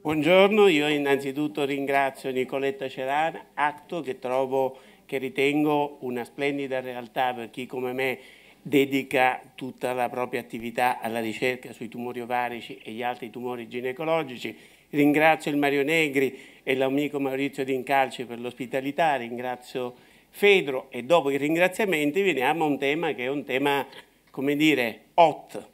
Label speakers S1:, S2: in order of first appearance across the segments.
S1: Buongiorno, io innanzitutto ringrazio Nicoletta Ceran, atto che, trovo, che ritengo una splendida realtà per chi come me dedica tutta la propria attività alla ricerca sui tumori ovarici e gli altri tumori ginecologici. Ringrazio il Mario Negri e l'amico Maurizio D'Incalci per l'ospitalità, ringrazio Fedro e dopo i ringraziamenti veniamo a un tema che è un tema, come dire, hot,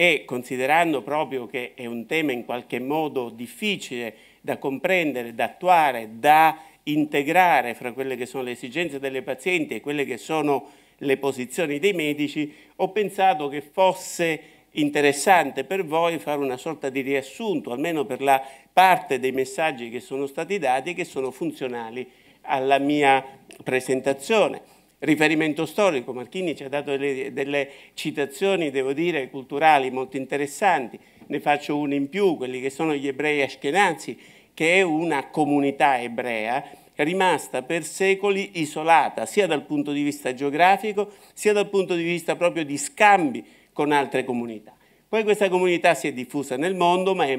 S1: e considerando proprio che è un tema in qualche modo difficile da comprendere, da attuare, da integrare fra quelle che sono le esigenze delle pazienti e quelle che sono le posizioni dei medici, ho pensato che fosse interessante per voi fare una sorta di riassunto, almeno per la parte dei messaggi che sono stati dati e che sono funzionali alla mia presentazione riferimento storico, Marchini ci ha dato delle, delle, citazioni, devo dire, culturali molto interessanti, ne faccio una in più, quelli che sono gli ebrei ashkenazi, che è una comunità ebrea rimasta per secoli isolata, sia dal punto di vista geografico, sia dal punto di vista proprio di scambi con altre comunità. Poi questa comunità si è diffusa nel mondo, ma è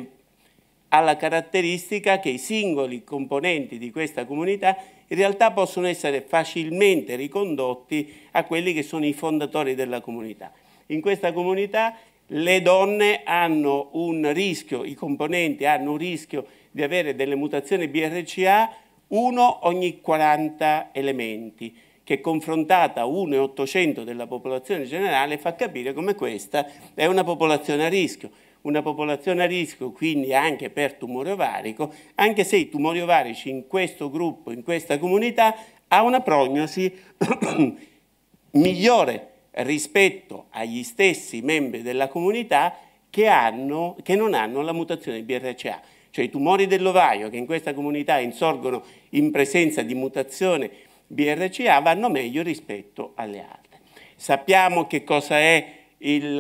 S1: alla caratteristica che i singoli componenti di questa comunità in realtà possono essere facilmente ricondotti a quelli che sono i fondatori della comunità. In questa comunità le donne hanno un rischio, i componenti hanno un rischio di avere delle mutazioni BRCA uno ogni 40 elementi, che confrontata a 1,800 della popolazione generale fa capire come questa è una popolazione a rischio una popolazione a rischio quindi anche per tumore ovarico, anche se i tumori ovarici in questo gruppo, in questa comunità, ha una prognosi migliore rispetto agli stessi membri della comunità che, hanno, che non hanno la mutazione BRCA. Cioè i tumori dell'ovaio che in questa comunità insorgono in presenza di mutazione BRCA vanno meglio rispetto alle altre. Sappiamo che cosa è il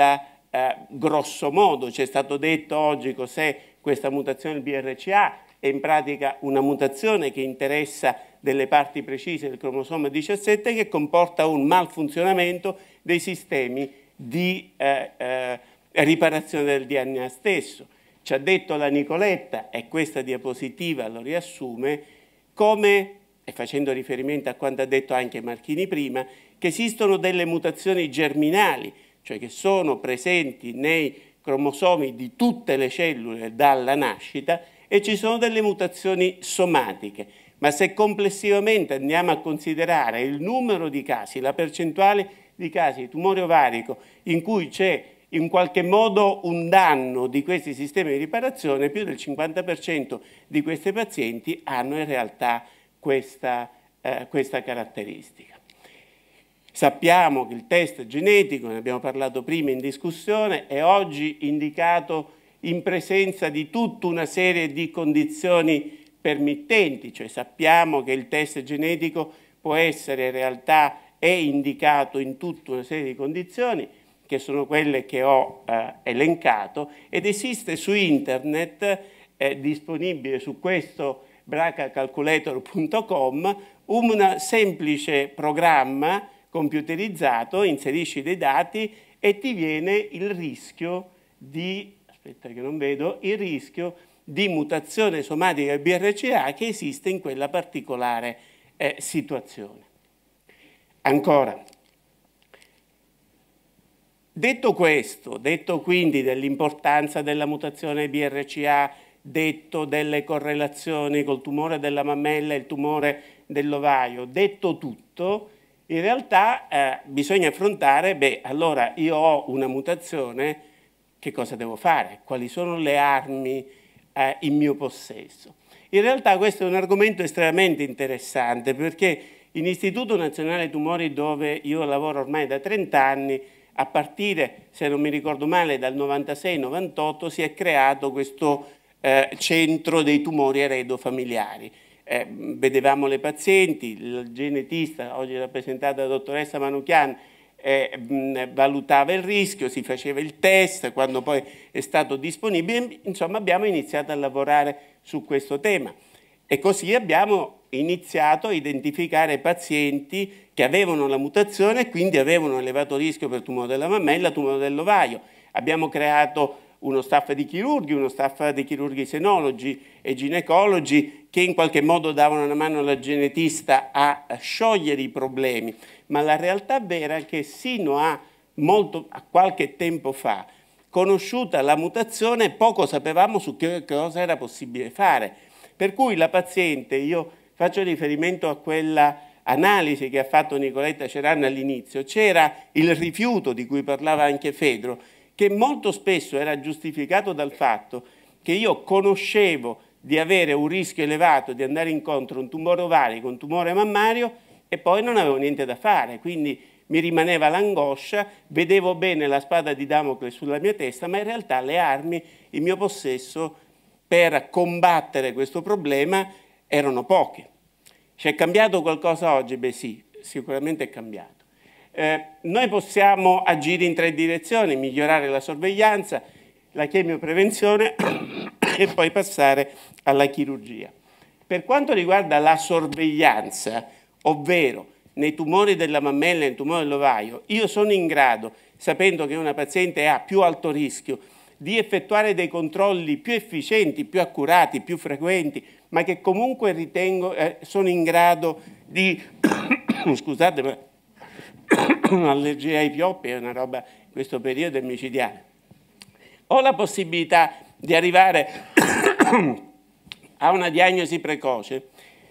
S1: eh, grosso modo, ci è stato detto oggi cos'è questa mutazione del BRCA, è in pratica una mutazione che interessa delle parti precise del cromosoma 17 che comporta un malfunzionamento dei sistemi di eh, eh, riparazione del DNA stesso. Ci ha detto la Nicoletta, e questa diapositiva lo riassume, come, e facendo riferimento a quanto ha detto anche Marchini prima, che esistono delle mutazioni germinali cioè che sono presenti nei cromosomi di tutte le cellule dalla nascita e ci sono delle mutazioni somatiche. Ma se complessivamente andiamo a considerare il numero di casi, la percentuale di casi di tumore ovarico in cui c'è in qualche modo un danno di questi sistemi di riparazione, più del 50% di questi pazienti hanno in realtà questa, eh, questa caratteristica. Sappiamo che il test genetico, ne abbiamo parlato prima in discussione, è oggi indicato in presenza di tutta una serie di condizioni permittenti, cioè sappiamo che il test genetico può essere in realtà è indicato in tutta una serie di condizioni che sono quelle che ho eh, elencato ed esiste su internet eh, disponibile su questo bracacalculator.com un semplice programma computerizzato, inserisci dei dati e ti viene il rischio di, aspetta che non vedo, il rischio di mutazione somatica BRCA che esiste in quella particolare eh, situazione. Ancora, detto questo, detto quindi dell'importanza della mutazione BRCA, detto delle correlazioni col tumore della mammella e il tumore dell'ovaio, detto tutto, in realtà eh, bisogna affrontare, beh, allora io ho una mutazione, che cosa devo fare? Quali sono le armi eh, in mio possesso? In realtà questo è un argomento estremamente interessante perché in Istituto Nazionale Tumori dove io lavoro ormai da 30 anni, a partire, se non mi ricordo male, dal 96-98 si è creato questo eh, centro dei tumori eredofamiliari eh, vedevamo le pazienti, il genetista, oggi rappresentata dalla dottoressa Manucchian, eh, mm, valutava il rischio, si faceva il test quando poi è stato disponibile, insomma abbiamo iniziato a lavorare su questo tema e così abbiamo iniziato a identificare pazienti che avevano la mutazione e quindi avevano elevato rischio per tumore della mammella, tumore dell'ovaio. Abbiamo creato uno staff di chirurghi, uno staff di chirurghi senologi e ginecologi che in qualche modo davano una mano alla genetista a sciogliere i problemi, ma la realtà vera è che sino a, molto, a qualche tempo fa, conosciuta la mutazione, poco sapevamo su che cosa era possibile fare. Per cui la paziente, io faccio riferimento a quella analisi che ha fatto Nicoletta Ceranna all'inizio, c'era il rifiuto di cui parlava anche Fedro, che molto spesso era giustificato dal fatto che io conoscevo di avere un rischio elevato di andare incontro a un tumore ovarico, un tumore mammario e poi non avevo niente da fare, quindi mi rimaneva l'angoscia, vedevo bene la spada di Damocle sulla mia testa, ma in realtà le armi in mio possesso per combattere questo problema erano poche. C'è cambiato qualcosa oggi? Beh sì, sicuramente è cambiato. Eh, noi possiamo agire in tre direzioni, migliorare la sorveglianza, la chemioprevenzione e poi passare alla chirurgia. Per quanto riguarda la sorveglianza, ovvero nei tumori della mammella e nel tumore dell'ovaio, io sono in grado, sapendo che una paziente ha più alto rischio, di effettuare dei controlli più efficienti, più accurati, più frequenti, ma che comunque ritengo eh, sono in grado di, scusate, allergia ai pioppi è una roba in questo periodo è micidiale. Ho la possibilità di arrivare a una diagnosi precoce.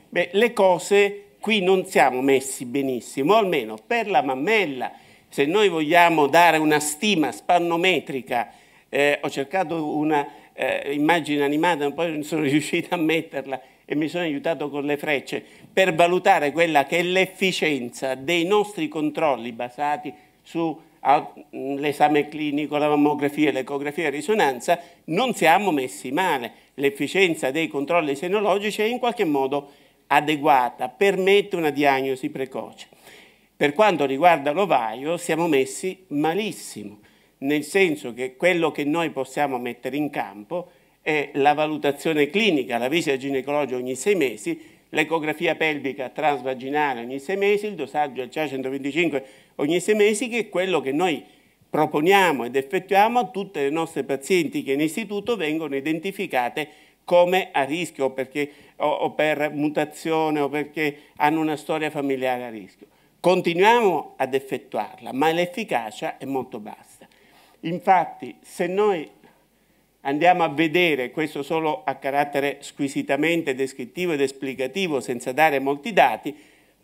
S1: Beh, le cose qui non siamo messi benissimo, almeno per la mammella. Se noi vogliamo dare una stima spannometrica, eh, ho cercato una eh, immagine animata, poi non sono riuscita a metterla e mi sono aiutato con le frecce, per valutare quella che è l'efficienza dei nostri controlli basati sull'esame ah, clinico, la mammografia, l'ecografia e risonanza, non siamo messi male. L'efficienza dei controlli senologici è in qualche modo adeguata, permette una diagnosi precoce. Per quanto riguarda l'ovaio siamo messi malissimo, nel senso che quello che noi possiamo mettere in campo è la valutazione clinica, la visita ginecologica ogni sei mesi, l'ecografia pelvica transvaginale ogni sei mesi, il dosaggio al CA125 ogni sei mesi, che è quello che noi proponiamo ed effettuiamo a tutte le nostre pazienti che in istituto vengono identificate come a rischio o, perché, o, o per mutazione o perché hanno una storia familiare a rischio. Continuiamo ad effettuarla, ma l'efficacia è molto bassa. Infatti, se noi andiamo a vedere, questo solo a carattere squisitamente descrittivo ed esplicativo, senza dare molti dati,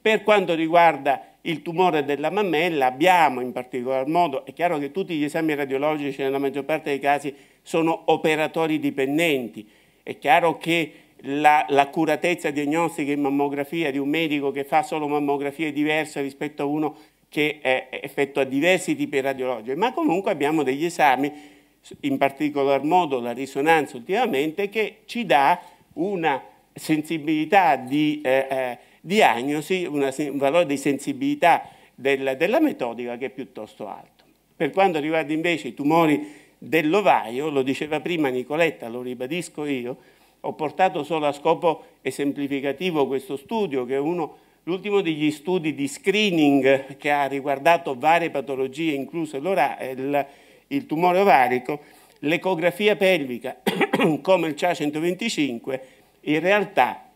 S1: per quanto riguarda il tumore della mammella abbiamo in particolar modo, è chiaro che tutti gli esami radiologici nella maggior parte dei casi sono operatori dipendenti, è chiaro che l'accuratezza la, diagnostica in mammografia di un medico che fa solo mammografia è diversa rispetto a uno che eh, effettua diversi tipi radiologici, ma comunque abbiamo degli esami in particolar modo la risonanza ultimamente, che ci dà una sensibilità di eh, eh, diagnosi, una, un valore di sensibilità del, della metodica che è piuttosto alto. Per quanto riguarda invece i tumori dell'ovaio, lo diceva prima Nicoletta, lo ribadisco io, ho portato solo a scopo esemplificativo questo studio, che è uno, l'ultimo degli studi di screening che ha riguardato varie patologie, incluso l'ovaio, il tumore ovarico, l'ecografia pelvica come il CA125 in realtà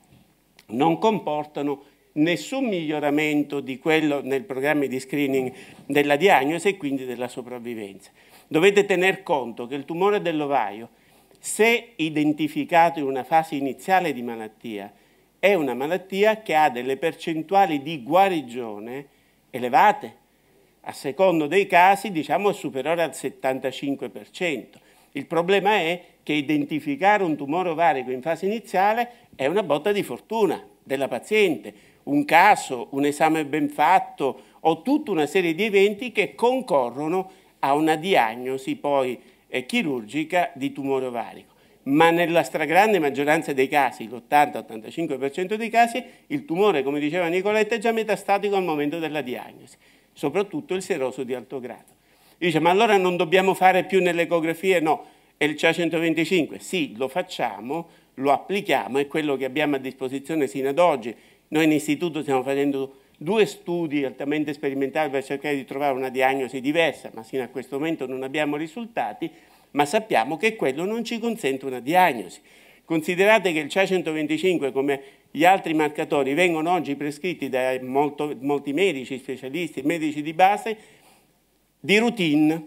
S1: non comportano nessun miglioramento di quello nel programma di screening della diagnosi e quindi della sopravvivenza. Dovete tener conto che il tumore dell'ovaio, se identificato in una fase iniziale di malattia, è una malattia che ha delle percentuali di guarigione elevate, a secondo dei casi diciamo, è superiore al 75%. Il problema è che identificare un tumore ovarico in fase iniziale è una botta di fortuna della paziente, un caso, un esame ben fatto o tutta una serie di eventi che concorrono a una diagnosi poi eh, chirurgica di tumore ovarico. Ma nella stragrande maggioranza dei casi, l'80-85% dei casi, il tumore, come diceva Nicoletta, è già metastatico al momento della diagnosi soprattutto il seroso di alto grado. Dice, ma allora non dobbiamo fare più nell'ecografia? No, è il CA 125. Sì, lo facciamo, lo applichiamo, è quello che abbiamo a disposizione sino ad oggi. Noi in istituto stiamo facendo due studi altamente sperimentali per cercare di trovare una diagnosi diversa, ma sino a questo momento non abbiamo risultati, ma sappiamo che quello non ci consente una diagnosi. Considerate che il CA 125 come gli altri marcatori vengono oggi prescritti da molto, molti medici, specialisti, medici di base, di routine.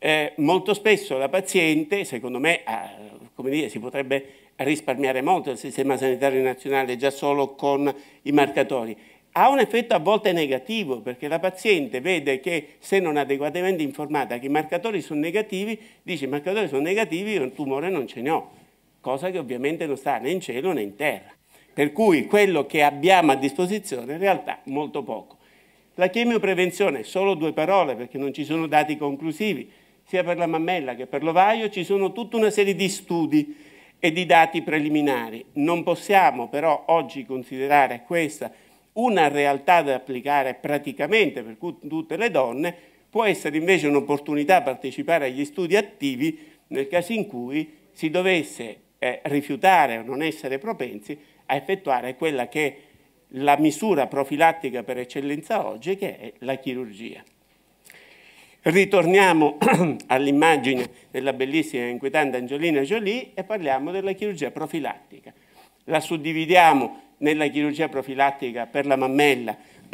S1: Eh, molto spesso la paziente, secondo me, ha, come dire, si potrebbe risparmiare molto il sistema sanitario nazionale già solo con i marcatori. Ha un effetto a volte negativo perché la paziente vede che se non adeguatamente informata che i marcatori sono negativi, dice i marcatori sono negativi, io un tumore non ce ne ho cosa che ovviamente non sta né in cielo né in terra. Per cui quello che abbiamo a disposizione in realtà molto poco. La chemioprevenzione, solo due parole perché non ci sono dati conclusivi, sia per la mammella che per l'ovaio ci sono tutta una serie di studi e di dati preliminari. Non possiamo però oggi considerare questa una realtà da applicare praticamente per tutte le donne, può essere invece un'opportunità partecipare agli studi attivi nel caso in cui si dovesse eh, rifiutare o non essere propensi a effettuare quella che è la misura profilattica per eccellenza oggi che è la chirurgia. Ritorniamo all'immagine della bellissima e inquietante Angelina Jolie e parliamo della chirurgia profilattica. La suddividiamo nella chirurgia profilattica per la mammella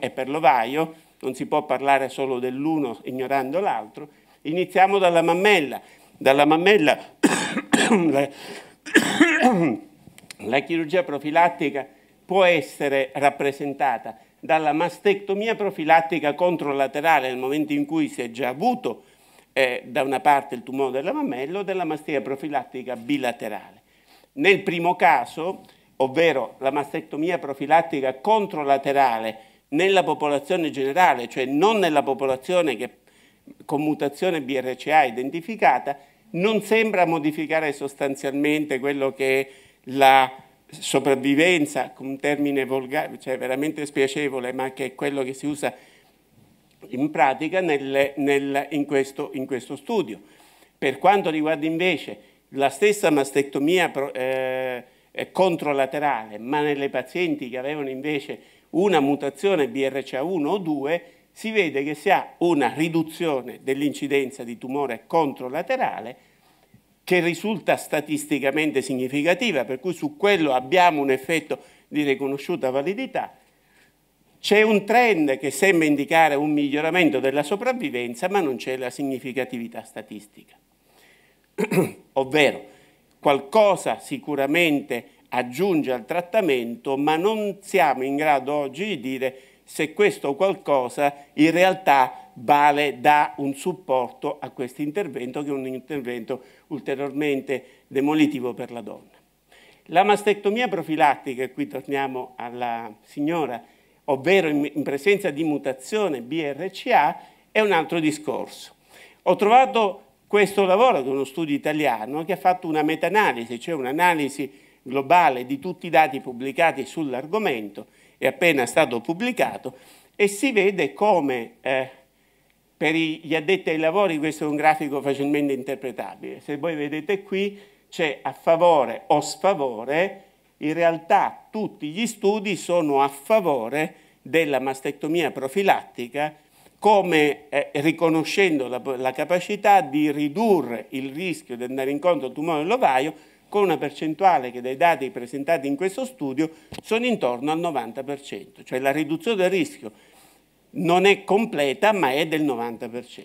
S1: e per l'ovaio, non si può parlare solo dell'uno ignorando l'altro. Iniziamo dalla mammella. Dalla mammella la chirurgia profilattica può essere rappresentata dalla mastectomia profilattica controlaterale nel momento in cui si è già avuto eh, da una parte il tumore della mammella o della mastectomia profilattica bilaterale. Nel primo caso, ovvero la mastectomia profilattica controlaterale nella popolazione generale, cioè non nella popolazione che con mutazione BRCA identificata, non sembra modificare sostanzialmente quello che è la sopravvivenza, con un termine volgare, cioè veramente spiacevole, ma che è quello che si usa in pratica nel, nel, in, questo, in, questo, studio. Per quanto riguarda invece la stessa mastectomia eh, controlaterale, ma nelle pazienti che avevano invece una mutazione BRCA1 o 2, si vede che si ha una riduzione dell'incidenza di tumore controlaterale che risulta statisticamente significativa, per cui su quello abbiamo un effetto di riconosciuta validità, c'è un trend che sembra indicare un miglioramento della sopravvivenza, ma non c'è la significatività statistica. Ovvero, qualcosa sicuramente aggiunge al trattamento, ma non siamo in grado oggi di dire se questo qualcosa in realtà vale da un supporto a questo intervento che è un intervento ulteriormente demolitivo per la donna. La mastectomia profilattica, e qui torniamo alla signora, ovvero in presenza di mutazione BRCA, è un altro discorso. Ho trovato questo lavoro di uno studio italiano che ha fatto una meta-analisi, cioè un'analisi globale di tutti i dati pubblicati sull'argomento, è appena stato pubblicato e si vede come eh, per gli addetti ai lavori questo è un grafico facilmente interpretabile. Se voi vedete qui c'è a favore o sfavore, in realtà tutti gli studi sono a favore della mastectomia profilattica come eh, riconoscendo la, la capacità di ridurre il rischio di andare incontro al tumore dell'ovaio con una percentuale che dai dati presentati in questo studio sono intorno al 90%, cioè la riduzione del rischio non è completa ma è del 90%.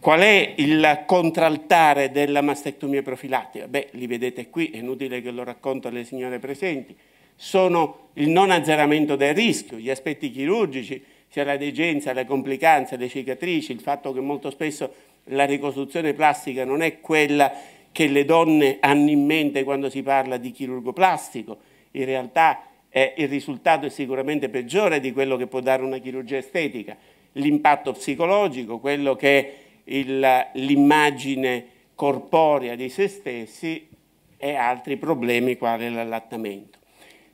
S1: Qual è il contraltare della mastectomia profilattica? Beh, li vedete qui, è inutile che lo racconto alle signore presenti. Sono il non azzeramento del rischio, gli aspetti chirurgici, sia la degenza, le complicanze, le cicatrici, il fatto che molto spesso la ricostruzione plastica non è quella che le donne hanno in mente quando si parla di chirurgo plastico, in realtà eh, il risultato è sicuramente peggiore di quello che può dare una chirurgia estetica, l'impatto psicologico, quello che è l'immagine corporea di se stessi e altri problemi quali l'allattamento.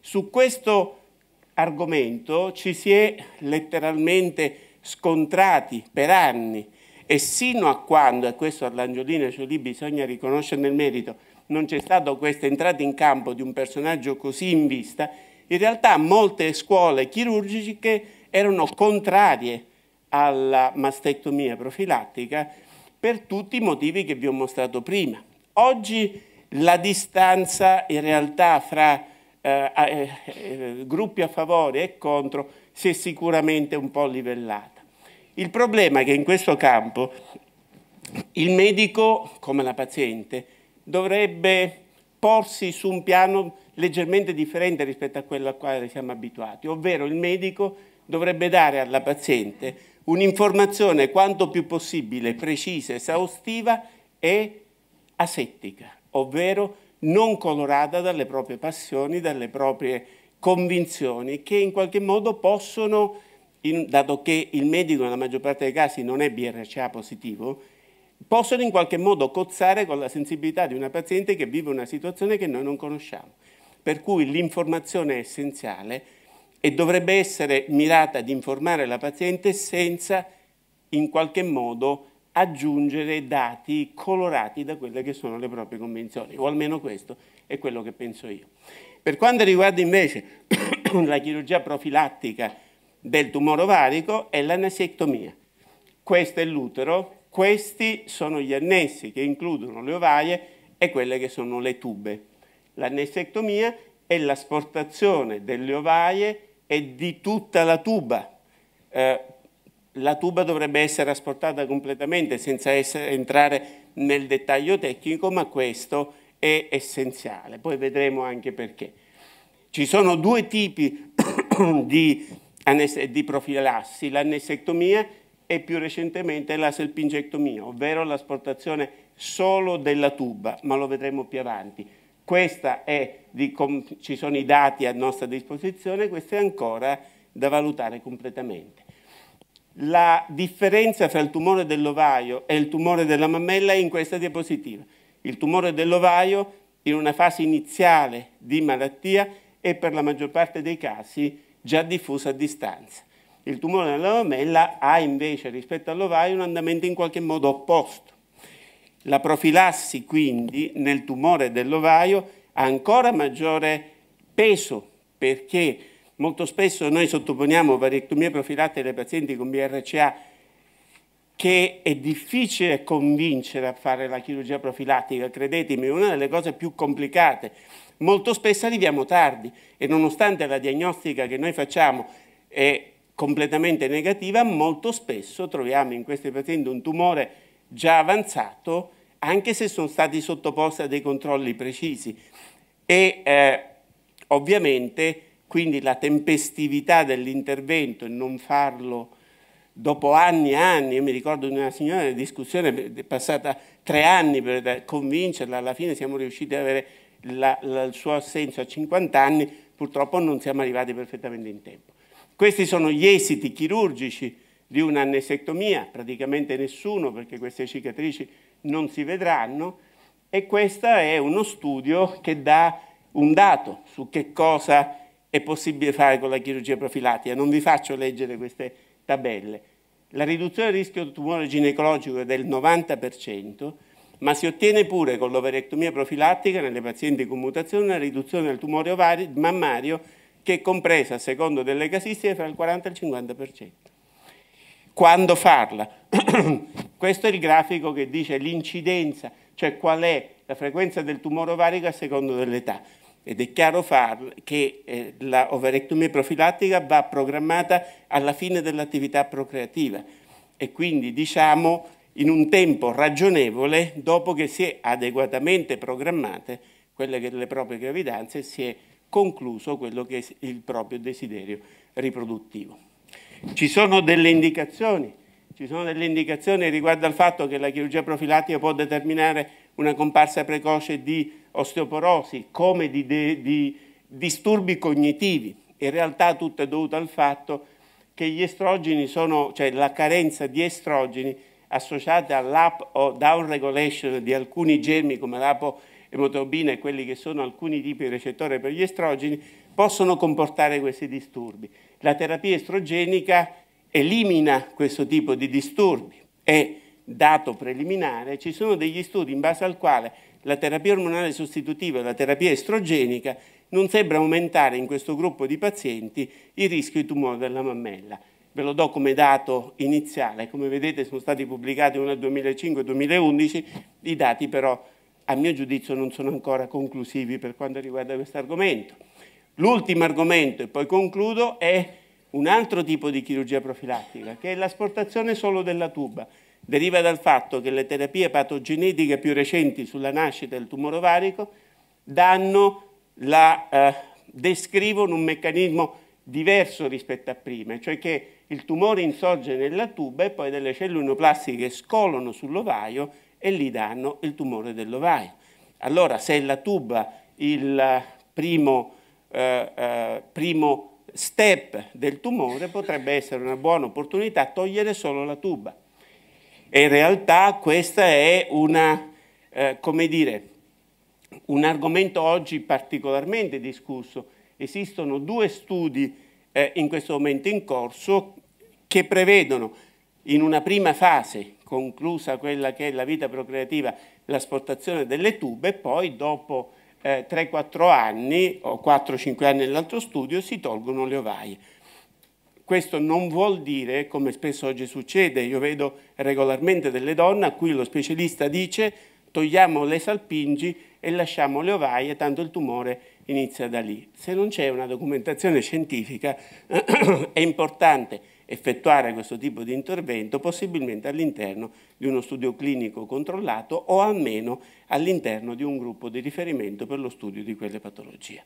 S1: Su questo argomento ci si è letteralmente scontrati per anni e sino a quando, e questo all'Angiolina Ciolì bisogna riconoscere nel merito, non c'è stata questa entrata in campo di un personaggio così in vista, in realtà molte scuole chirurgiche erano contrarie alla mastectomia profilattica per tutti i motivi che vi ho mostrato prima. Oggi la distanza in realtà fra eh, eh, eh, gruppi a favore e contro si è sicuramente un po' livellata. Il problema è che in questo campo il medico, come la paziente, dovrebbe porsi su un piano leggermente differente rispetto a quello a quale siamo abituati, ovvero il medico dovrebbe dare alla paziente un'informazione quanto più possibile precisa, esaustiva e asettica, ovvero non colorata dalle proprie passioni, dalle proprie convinzioni che in qualche modo possono in, dato che il medico nella maggior parte dei casi non è BRCA positivo, possono in qualche modo cozzare con la sensibilità di una paziente che vive una situazione che noi non conosciamo. Per cui l'informazione è essenziale e dovrebbe essere mirata ad informare la paziente senza in qualche modo aggiungere dati colorati da quelle che sono le proprie convenzioni, o almeno questo è quello che penso io. Per quanto riguarda invece la chirurgia profilattica del tumore ovarico è l'anasectomia. Questo è l'utero, questi sono gli annessi che includono le ovaie e quelle che sono le tube. L'anessectomia è l'asportazione delle ovaie e di tutta la tuba. Eh, la tuba dovrebbe essere asportata completamente senza essere, entrare nel dettaglio tecnico, ma questo è essenziale. Poi vedremo anche perché. Ci sono due tipi di di profilassi, l'anessectomia e più recentemente la selpingectomia, ovvero l'asportazione solo della tuba, ma lo vedremo più avanti. Com, ci sono i dati a nostra disposizione, questo è ancora da valutare completamente. La differenza tra il tumore dell'ovaio e il tumore della mammella è in questa diapositiva. Il tumore dell'ovaio in una fase iniziale di malattia è per la maggior parte dei casi già diffusa a distanza. Il tumore della lamella ha invece rispetto all'ovaio un andamento in qualche modo opposto. La profilassi quindi nel tumore dell'ovaio ha ancora maggiore peso perché molto spesso noi sottoponiamo variectomie profilatte ai pazienti con BRCA che è difficile convincere a fare la chirurgia profilattica, credetemi, è una delle cose più complicate molto spesso arriviamo tardi e nonostante la diagnostica che noi facciamo è completamente negativa, molto spesso troviamo in questi pazienti un tumore già avanzato anche se sono stati sottoposti a dei controlli precisi. E eh, ovviamente quindi la tempestività dell'intervento e non farlo dopo anni e anni, io mi ricordo di una signora, la discussione è passata tre anni per convincerla, alla fine siamo riusciti ad avere la, la, il suo assenso a 50 anni, purtroppo non siamo arrivati perfettamente in tempo. Questi sono gli esiti chirurgici di un'anesectomia, praticamente nessuno perché queste cicatrici non si vedranno e questo è uno studio che dà un dato su che cosa è possibile fare con la chirurgia profilattica. Non vi faccio leggere queste tabelle. La riduzione del rischio di tumore ginecologico è del 90%, ma si ottiene pure con l'overectomia profilattica nelle pazienti con mutazione una riduzione del tumore ovario mammario che è compresa, secondo delle casistiche, fra il 40 e il 50%. Quando farla? Questo è il grafico che dice l'incidenza, cioè qual è la frequenza del tumore ovarico a secondo dell'età. Ed è chiaro che eh, la overectomia profilattica va programmata alla fine dell'attività procreativa e quindi diciamo in un tempo ragionevole dopo che si è adeguatamente programmate quelle che le proprie gravidanze e si è concluso quello che è il proprio desiderio riproduttivo. Ci sono delle indicazioni, ci sono delle indicazioni riguardo al fatto che la chirurgia profilattica può determinare una comparsa precoce di osteoporosi, come di, di, di disturbi cognitivi. In realtà tutto è dovuto al fatto che gli estrogeni sono, cioè la carenza di estrogeni associate all'app o down regulation di alcuni germi come l'apoemotorbina e quelli che sono alcuni tipi di recettore per gli estrogeni, possono comportare questi disturbi. La terapia estrogenica elimina questo tipo di disturbi e, dato preliminare, ci sono degli studi in base al quale la terapia ormonale sostitutiva e la terapia estrogenica non sembra aumentare in questo gruppo di pazienti il rischio di tumore della mammella ve lo do come dato iniziale, come vedete sono stati pubblicati uno nel 2005 e 2011, i dati però a mio giudizio non sono ancora conclusivi per quanto riguarda questo argomento. L'ultimo argomento, e poi concludo, è un altro tipo di chirurgia profilattica, che è l'asportazione solo della tuba. Deriva dal fatto che le terapie patogenetiche più recenti sulla nascita del tumore ovarico la, eh, descrivono un meccanismo diverso rispetto a prima, cioè che il tumore insorge nella tuba e poi delle cellule neoplastiche scolano sull'ovaio e gli danno il tumore dell'ovaio. Allora se è la tuba il primo, eh, eh, primo step del tumore potrebbe essere una buona opportunità togliere solo la tuba. E in realtà questo è una, eh, dire, un argomento oggi particolarmente discusso. Esistono due studi eh, in questo momento in corso che prevedono in una prima fase, conclusa quella che è la vita procreativa, l'asportazione delle tube e poi dopo eh, 3-4 anni o 4-5 anni nell'altro studio si tolgono le ovaie. Questo non vuol dire, come spesso oggi succede, io vedo regolarmente delle donne a cui lo specialista dice togliamo le salpingi e lasciamo le ovaie, tanto il tumore è inizia da lì. Se non c'è una documentazione scientifica è importante effettuare questo tipo di intervento possibilmente all'interno di uno studio clinico controllato o almeno all'interno di un gruppo di riferimento per lo studio di quelle patologie.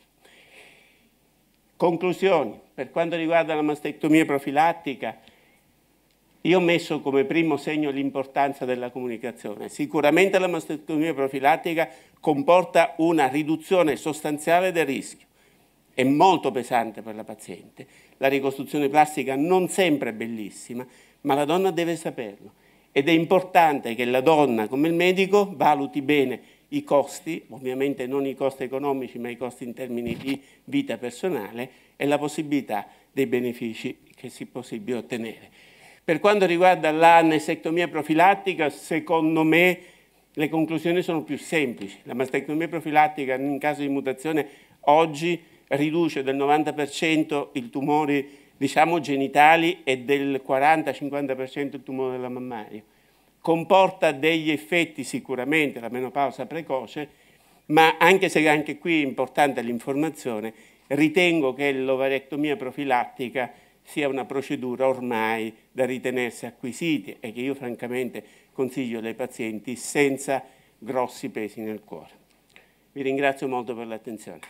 S1: Conclusioni, per quanto riguarda la mastectomia profilattica, io ho messo come primo segno l'importanza della comunicazione. Sicuramente la mastectomia profilattica comporta una riduzione sostanziale del rischio. È molto pesante per la paziente. La ricostruzione plastica non sempre è bellissima, ma la donna deve saperlo. Ed è importante che la donna, come il medico, valuti bene i costi, ovviamente non i costi economici, ma i costi in termini di vita personale e la possibilità dei benefici che si è ottenere. Per quanto riguarda la l'anestectomia profilattica, secondo me le conclusioni sono più semplici. La mastectomia profilattica in caso di mutazione oggi riduce del 90% i tumori diciamo, genitali e del 40-50% il tumore della mammaria. Comporta degli effetti sicuramente la menopausa precoce, ma anche se anche qui è importante l'informazione, ritengo che l'ovarectomia profilattica sia una procedura ormai da ritenersi acquisita e che io francamente consiglio ai pazienti senza grossi pesi nel cuore. Vi ringrazio molto per l'attenzione.